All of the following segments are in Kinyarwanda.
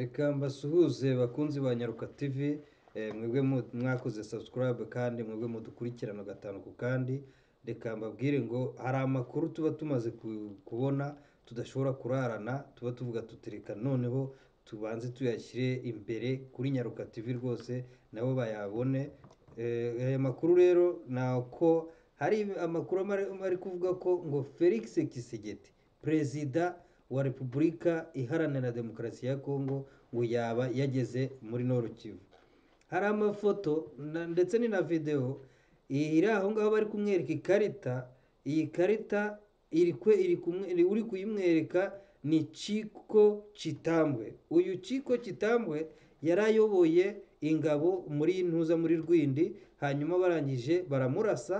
reka mbasuhuze bakunzi ba nyaruka tivi eh, mwebwe mwakoze sabusikarayibe kandi mwebwe mudukurikirana gatanu ku kandi reka mbabwire ngo hari amakuru tuba tumaze kubona tudashobora kurarana tuba tuvuga tutereka noneho tubanze tuyashyire imbere kuri nyaruka TV rwose nabo bayabone eh, aya makuru rero ni uko hari amakuru ari kuvuga ko ngo felix kisigeti perezida wa repubulika iharanira demokarasi ya kongo ngo yaba yageze muri Kivu hari amafoto ndetse ni na videwo iri aho ngaho bari kumwereka ikarita iyi karita uri kuyimwereka ni ciko kitambwe uyu ciko kitambwe yari ayoboye ingabo muri ntuza muri rwindi hanyuma barangije baramurasa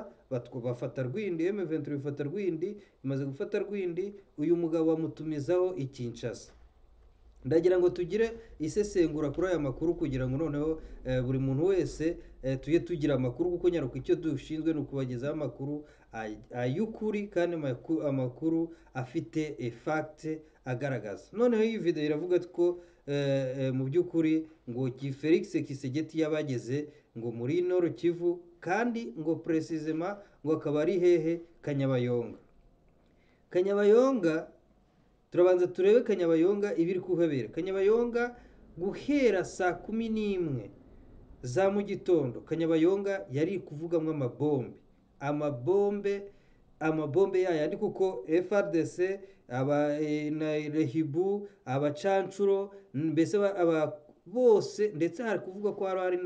bafata rwindi eme bifata rwindi imaze gufata rwindi uyu mugabo bamutumizaho i Kinshasa ndagira ngo tugire isesengura kuri aya makuru kugira ngo noneho eh, buri muntu wese eh, tujye tugira amakuru kuko nyaruka icyo dushinzwe ni ukubagezaho amakuru ay'ukuri kandi amakuru afite efagite agaragaza noneho iyi video iravuga ko eh, mu by'ukuri ngo Felix Kisegeti yabageze ngo muri Nord Kivu kandi ngo perezida ngo akaba ari hehe kanyabayonga kanyabayonga turabanza turebe kanyabayonga ibiri kuhabera kanyabayonga guhera saa kumi n'imwe za mu gitondo kanyabayonga yari kuvugamo amabombe amabombe amabombe yayandi kuko frdc aba rehibu eh, abacanshuro mbese bose ndetse hari kuvuga ko hari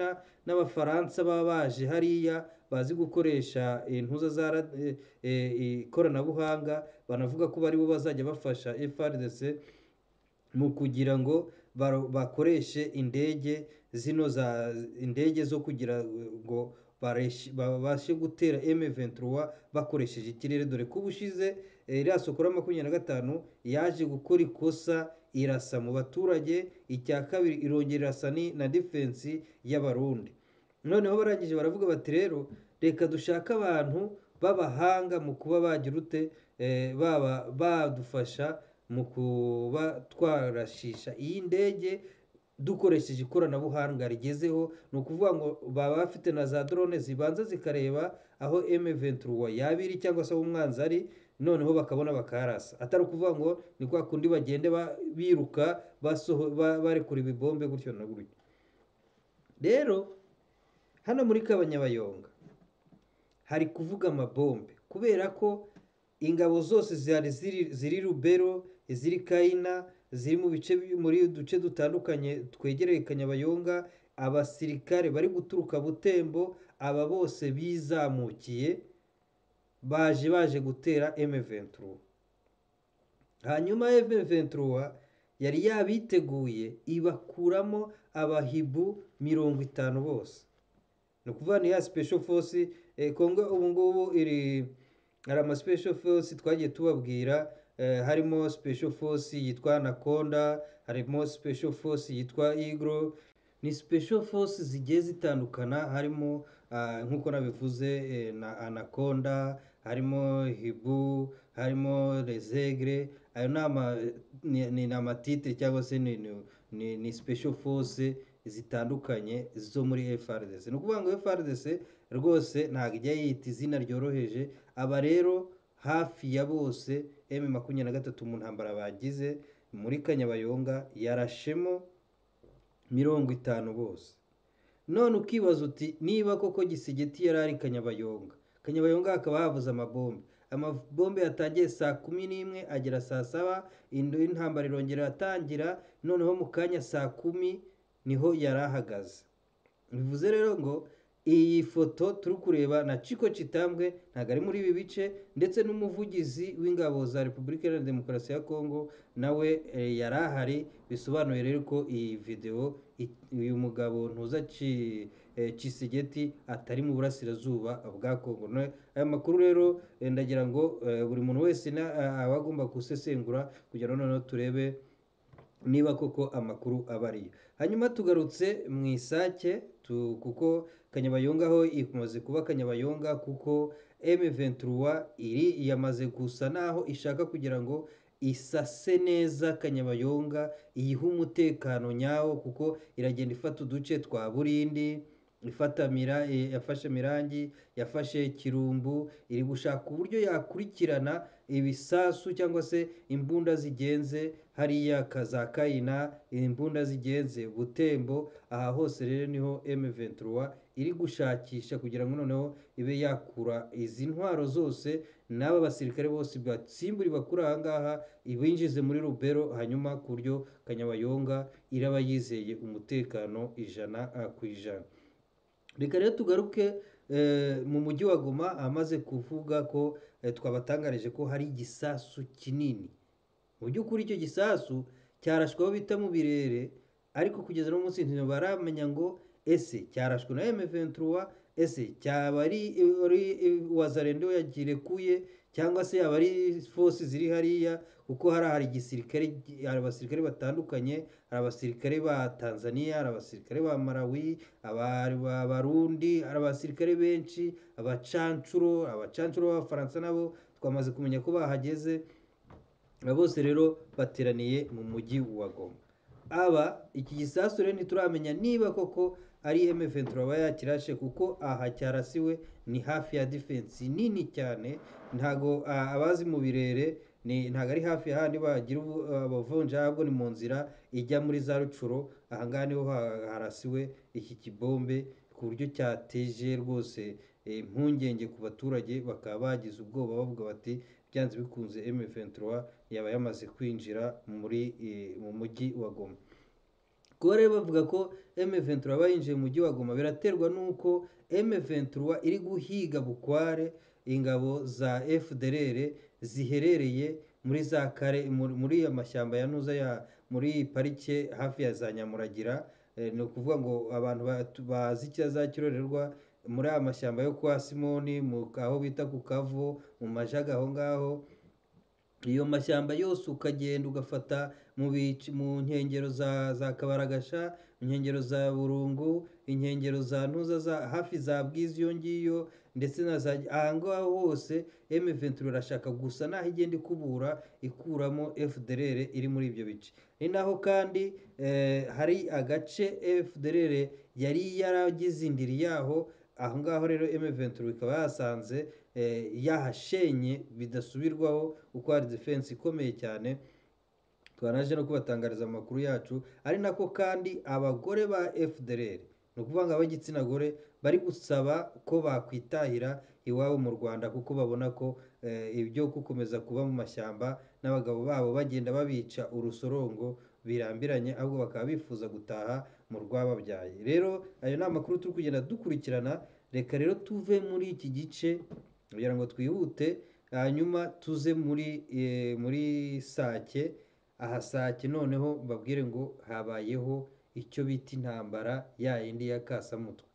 n'abafaransa baba baje hariya bazi gukoresha eh, intuza za eh, eh, ikoranabuhanga banavuga ko bari bo bazajya bafasha FRDC mu kugira ngo bakoreshe indege zino za indege zo kugira ngo babashe gutera M23 bakoresheje ikirere dore ko ubushize iriya soko ya makumyabiri na gatanu yaje gukora ikosa irasa mu baturage icya kabiri irongera irasa na defense y'abarundi noneho barangije baravuga bati rero reka dushake abantu b'abahanga mu kuba bagira ute eh, baba badufasha mu kuba twarashisha iyi ndege dukoresheje ikoranabuhanga rigezeho ni ukuvuga ngo baba bafite na za drone zibanza zikareba aho eme venturuwa yaba iri cyangwa se aho umwanzi ari noneho bakabona bakaharasa atari ukuvuga ngo ni kwa kundi bagende biruka barekura ibibombe gutyo na gutyo rero hano muri Kabanyabayonga hari kuvuga amabombe kubera ko ingabo zose zihari ziri rubero iziri kayina ziri mu bice muri duce dutandukanye twegereye kanyabayonga abasirikare bari guturuka butembo aba bose bizamukiye baje baje gutera emuventuro hanyuma emuventuro yari yabiteguye ibakuramo abahibu mirongo itanu bose ni ukuvuga ni ya sipesho fosi kongo eh, ubu ngubu iri hari ama special force twagiye tubabwira eh, harimo special force yitwa nakonda harimo special force yitwa igro ni special force zigiye zitandukana harimo ah, nk'uko nabivuze eh, na anaconda harimo hibu harimo rezegre ayo ni amatite cyangwa se ni special force zitandukanye zo muri frdc ni ukuvuga ngo frdc rwose ntabwo ijya yiyita izina ryoroheje aba rero hafi ya bose emu makumyabiri na gatatu mu ntambara bagize muri kanyabayonga yarashemo mirongo itanu bose none ukibaza uti niba koko gisigeti yari ari kanyabayonga kanyabayonga hakaba havuze amabombe amabombe yatangiye saa kumi n'imwe agera saa saba indi y'intambara irongera iratangira noneho mu kanya saa kumi niho yari ahagaze bivuze rero ngo Iyi foto turi kureba na Chiko Kitambwe ntabwo ari muri ibi bice ndetse n'umuvugizi w'ingabo za Repubulika Iharanira Demokarasi ya Kongo nawe eh, yari ahari bisobanuye rero ko iyi videwo uyu mugabo ntuza Kisigeti eh, atari mu burasirazuba bwa Kongo aya makuru rero eh, ndagira ngo buri muntu wese aba agomba gusesengura kugira ngo noneho turebe niba koko amakuru aba ariyo hanyuma tugarutse mu isake kuko kanyabayonga ho imaze kuba kanyabayonga kuko M23 iri yamaze gusa naho ishaka kugira ngo isase neza kanyabayonga iyihe umutekano nyawo kuko iragenda ifata uduce twa burindi ifata mira eh, yafashe mirangi yafashe kirumbu iri gushaka uburyo yakurikirana ibisasu cyangwa se imbunda zigenze hariya kaza imbunda zigenze butembo aha hose rero niho M23 iri gushakisha kugira ngo noneho ibe yakura izi ntwaro zose n'aba basirikare bose batsimburi bakuri aha ibinjize muri rubero hanyuma ku buryo kanyabayonga iraba yizeye umutekano ijana ah, ku ijana reka rero tugaruke eh, mu mujyi wa goma amaze kuvuga ko eh, twabatangarije ko hari igisasu kinini mu by'ukuri icyo gisasu cyarashwe aho bita mu birere ariko kugeza no munsi ntibaramenya ngo ese cyarashwe na emeventuruwa ese cyaba ari eh, wazarendo yagirekuye cyangwa se yaba ari fosi ziri hariya kuko hari hari igisirikare hari abasirikare batandukanye hari abasirikare ba Tanzania hari abasirikare ba malawi abarundi hari abasirikare benshi abacanshuro abacancuro b'abafaransa nabo twamaze kumenya ko bahageze bose rero bateraniye mu mujyi wa goma aba iki gisasu rero ntituramenya niba koko ari emefenti turaba yakirashe kuko aha cyarasiwe ni hafi ya defense nini cyane ntago abazi mu birere ntabwo ari hafi hahandi bagira eh, abavunja ahubwo ni mu nzira ijya muri za rucuro aha ngaha niho harasiwe iki kibombe ku buryo cyateje rwose eh, impungenge ku baturage bakaba bagize ubwoba bavuga bati byanze bikunze emeventura yaba yamaze kwinjira muri eh, mu mujyi wa goma kuba rero bavuga ko emeventura yaba yinjiye mu mujyi wa goma biraterwa n'uko emeventura iri guhiga bukware ingabo za efuderere ziherereye muri za kare muri mashyamba ya ntuza ya muri parike hafi ya za nyamuragira eh, ni ukuvuga ngo abantu bazi icyo za muri aya mashyamba yo kwa simoni aho bita ku kavu mu majaga aho ngaho iyo mashyamba yose ukagenda ugafata mu nkengero za kabaragasha inkengero za burungu inkengero za ntuza hafi za bwiza iyo ngiyo. ndetse na za aha hose eme ventura irashaka gusa n'aho igenda ikubura ikuramo efuderere iri muri ibyo bice ni naho kandi eh, hari agace efuderere yari yaragize indiri yaho aho ngaho rero eme ventura ikaba yasanze eh, yahashenye bidasubirwaho kuko hari defense ikomeye cyane twanaje no kubatangariza amakuru yacu ari nako kandi abagore ba efuderere ni ukuvuga ngo ab'igitsina gore bari gusaba ko bakwitahira iwabo mu Rwanda kuko babona ko eh, ibyo gukomeza kuba mu mashyamba n'abagabo babo bagenda babica urusorongo birambiranye ahubwo bakaba bifuza gutaha mu rwababyaye rero ayo ni amakuru turi kugenda dukurikirana reka rero tuve muri iki gice kugira ngo twihute hanyuma tuze muri eh, muri sake aha sake noneho mbabwire ngo habayeho icyo bita intambara ya yindi ya kasamutwe.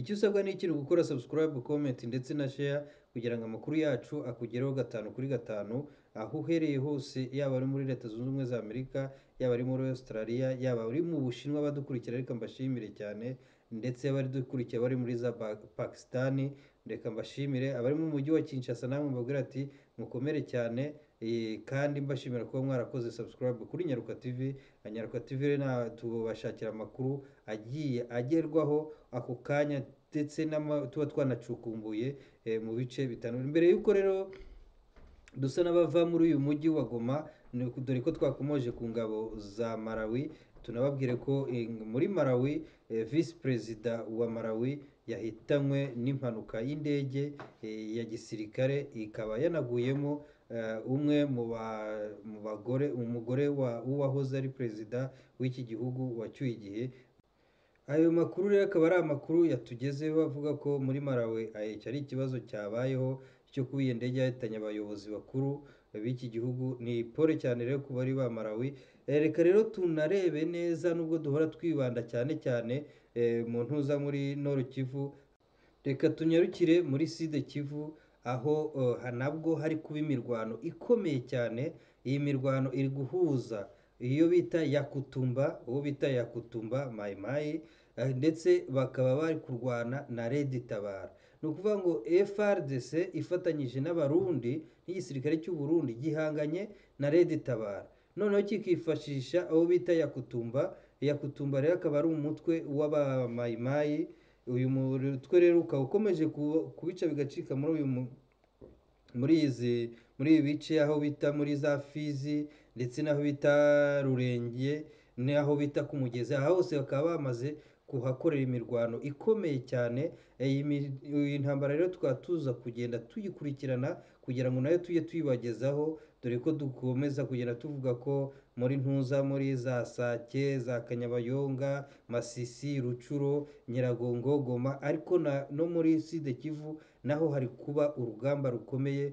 Icyo usabwa ni iki? Ni subscribe, comment ndetse na share kugira ngo amakuru yacu akugereho gatanu kuri gatanu aho uhereye hose yaba ari muri Leta Zunze Ubumwe za Amerika, yaba ari muri Australia, yaba ari mu Bushinwa abadukurikira reka mbashimire cyane ndetse abadukurikiye bari muri za Pakistan reka mbashimire, abari mu mujyi wa Kinshasa namwe mbabwira ati mukomere cyane. Eh, kandi mbashimira kuba mwarakoze subscribe kuri nyaruka tv nyaruka tv tubashakira amakuru agiye agerwaho ako kanya ndetse tuba twanacukumbuye eh, mu bice bitandukanye mbere y'uko rero dusa n'abava muri uyu mujyi wa goma dore ko twakomoje ku ngabo za malawi tunababwire ko eh, muri malawi visi perezida wa malawi yahitanywe n'impanuka y'indege ya gisirikare ikaba yanaguyemo Eh, umwe mu bagore umugore w'uwahoze ari perezida w'iki gihugu wacyuye igihe ayo makuru rero akaba ari amakuru yatugeze bavuga ko muri Malawi eh, ari ikibazo cyabayeho cyo kuba iyo ndege yahitanye abayobozi bakuru b'iki gihugu ni pole cyane rero ku bari ba Malawi eh, reka rero tunarebe neza nubwo duhora twibanda cyane cyane mu ntuza muri Nord Kivu reka tunyarukire muri Sud Kivu aho eh, nabwo hari kuba imirwano ikomeye cyane iyi mirwano iri guhuza iyo bita yakutumba uwo bita yakutumba mayimayi eh, ndetse bakaba bari kurwana na redi tabara ni ukuvuga ngo FRDC ifatanyije n'abarundi n'igisirikare cy'uburundi gihanganye na redi tabara noneho kikifashisha abo bita yakutumba yakutumba rero akaba ari umutwe w'abamayimayi uyu mutwe rero ukaba ukomeje kubica bigacika muri uyu muri izi muri ibi bice aho bita muri za fizi ndetse n'aho bita rurenge n'aho bita ku mugezi aha hose bakaba bamaze kuhakorera imirwano ikomeye cyane iyi ntambara rero tukaba tuza kugenda tuyikurikirana kugira ngo nayo tujye tuyibagezaho dore ko dukomeza kugenda tuvuga ko muri ntuza muri za Sake za Kanyabayonga Masisi Rucuro Nyiragongo Goma ariko na no muri Sud Kivu naho hari kuba urugamba rukomeye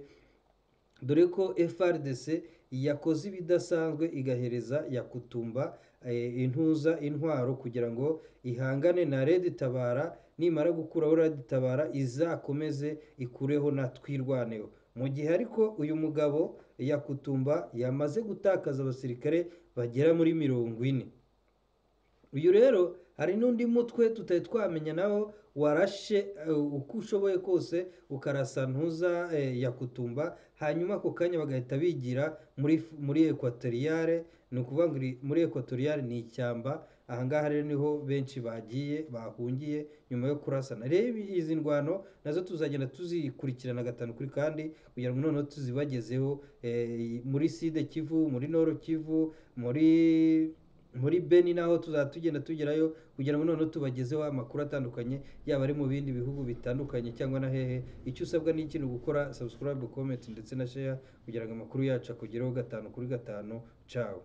dore ko FRDC yakoze ibidasanzwe igahereza yakutumba eh, intuza intwaro kugira ngo ihangane na Red Tabara nimara gukuraho Red Tabara izakomeze ikureho na twirwaneho mu gihe ariko uyu mugabo ya Kutumba yamaze gutakaza abasirikare bagera muri mirongo ine uyu rero hari n'undi mutwe tutari twamenya nawo warashe eh, uko ushoboye kose ukarasa ntuza eh, ya kutumba hanyuma ako kanya bagahita bigira muri muri ekwatoriyare ni ukuvuga ngo muri ekwatoriyare ni ishyamba ahangaha rero niho benshi bagiye bahungiye nyuma yo kurasana rero izi ndwano nazo tuzagenda tuzikurikirana gatanu kuri kandi kugira ngo noneho tuzibagezeho eh, muri side kivu muri noro kivu muri muri beni naho tuzatugenda tugerayo kugira ngo noneho tubagezeho amakuru atandukanye yaba ari mu bindi bihugu bitandukanye cyangwa na hehe icyo usabwa ni ikintu gukora sabusikarayibu komenti ndetse na sheya kugira ngo amakuru yacu akugereho gatanu kuri gatanu cawe